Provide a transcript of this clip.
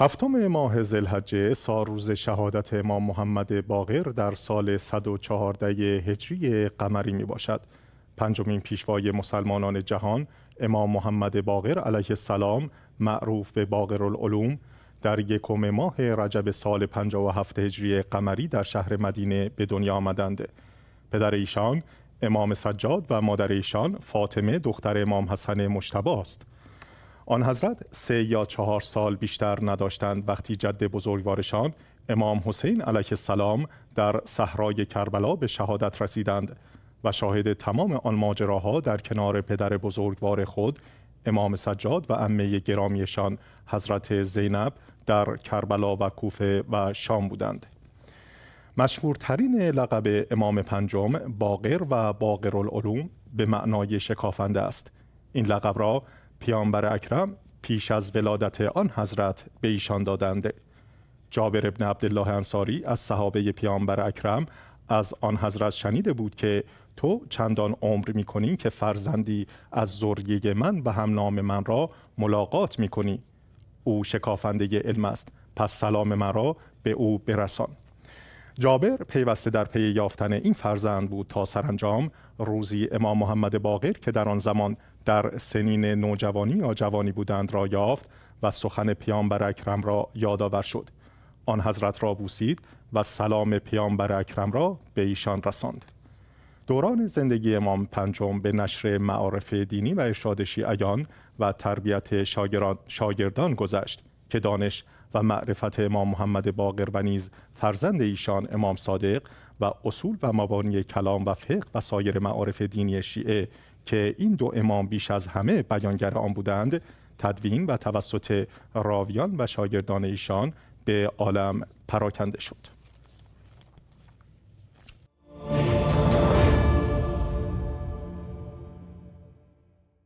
هفتم ماه زلحجه سال روز شهادت امام محمد باقر در سال 114 هجری قمری می باشد. پنجمین پیشوای مسلمانان جهان امام محمد باقر علیه السلام معروف به باقر العلوم در یکم ماه رجب سال 57 هجری قمری در شهر مدینه به دنیا آمدند. پدر ایشان امام سجاد و مادر ایشان فاطمه دختر امام حسن مشتبه است. آن حضرت سه یا چهار سال بیشتر نداشتند وقتی جد بزرگوارشان امام حسین علیه السلام در صحرای کربلا به شهادت رسیدند و شاهد تمام آن ماجراها در کنار پدر بزرگوار خود امام سجاد و امه گرامیشان حضرت زینب در کربلا و کوفه و شام بودند مشهورترین لقب امام پنجم باقر و باقر العلوم به معنای شکافنده است این لقب را پیامبر اکرم پیش از ولادت آن حضرت به ایشان دادند جابر ابن عبدالله انصاری از صحابه پیامبر اکرم از آن حضرت شنیده بود که تو چندان عمر می کنی که فرزندی از زرگی من و هم نام من را ملاقات می کنی. او شکافنده علم است پس سلام مرا به او برسان جابر پیوسته در پی یافتن این فرزند بود تا سرانجام روزی امام محمد باقر که در آن زمان در سنین نوجوانی یا جوانی بودند را یافت و سخن پیامبر اکرم را یادآور شد آن حضرت را بوسید و سلام پیامبر اکرم را به ایشان رساند دوران زندگی امام پنجم به نشر معارف دینی و ارشاد شیعیان و تربیت شاگردان گذشت که دانش و معرفت امام محمد باقر و نیز فرزند ایشان امام صادق و اصول و مبانی کلام و فقه و سایر معارف دینی شیعه که این دو امام بیش از همه بیانگر آن بودند تدوین و توسط راویان و شاگردان ایشان به عالم پراکنده شد